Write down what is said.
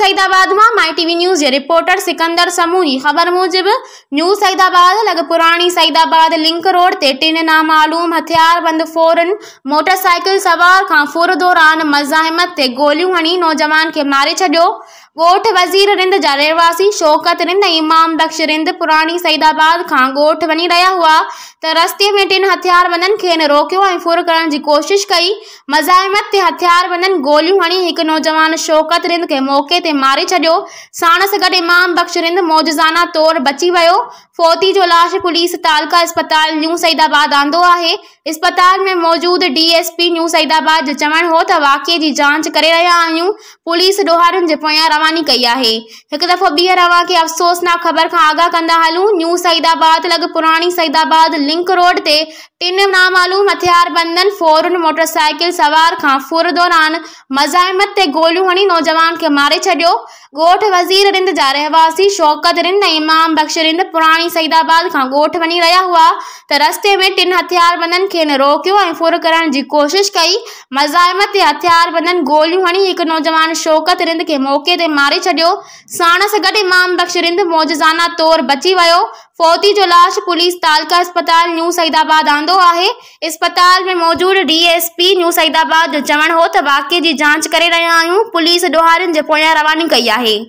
में સૈદાબાદમાં માઈટીવી ન્યૂઝે રિપોર્ટર સિકંદર સમૂહની ખબર મુજબ ન્યૂ સૈદાબાદ લગ પુરાણી सैदाबाद लिंक रोड ते टिन नामालूम हथियारबंद फोरन मोटरसाइकिल सवार का फुर दौरान मजाहमत से गोलियूं हणी नौजवान खे मारे छोड़ गोठ वज़ीर रिंद जा रहवासी शौकत रिंद इमाम बख़्श रिंद पुरानी सईदाबाद का ॻोठ वञी रहिया हुआ त रस्ते में टिन हथियारबंदनि खेनि रोकियो ऐं फुर करण की कोशिश कई मज़ाहिमत ते हथियारबंदनि गोलियूं हणी एक नौजवान शौकत रिंद के मौक़े ते मारे छो साण गड इमाम बख़्श रिंद मौजज़ाना तौरु बची वो फोती जो लाश पुलिस तालका अस्पताल न्यू सईदाबाद आंदो है अस्पताल में मौजूदु डीएसपी न्यू सईदाबाद जो चवणु हो तो वाक़िए जी जांच करे रहिया आहियूं पुलिस ॾोहारियुनि जे पोयां रवानी कया है एक दफ़ो बीहर हवा खे अफ़सोसनाक ख़बर खां आगाह कंदा हलूं न्यू सईदाबाद लॻ पुराणी सईदाबाद लिंक रोड ते टिन नामालूम हथियारबंदनि फौरन मोटरसाइकिल सवार खां फुर दौरान मज़ाहिमत ते गोलियूं हणी नौजवान खे मारे छॾियो ॻोठ वज़ीर रिंद जा रहवासी शौकत रिंद ऐं इमाम बख़्श रिंद पुराणी सईदाबाद खां ॻोठ वञी रहिया हुआ त रस्ते में टिन हथियारबंदन खेनि रोकियो ऐं फुर करण कोशिश कई मज़ाहिमत ते हथियारबंदनि हणी हिकु नौजवान शौकत रिंद के मौक़े ते मारे छो साण सां इमाम बख़्शरिंद मौजाना तौर बची वो फौती जो लाश पुलिस तालका अस्पताल न्यू सईदाबाद आंदो है अस्पताल में एस डीएसपी न्यू सईदाबाद चवण हो तो वाकई की जांच कर रहा हूं पुलिस ॾोहारियुनि जे पोयां रवानी कई है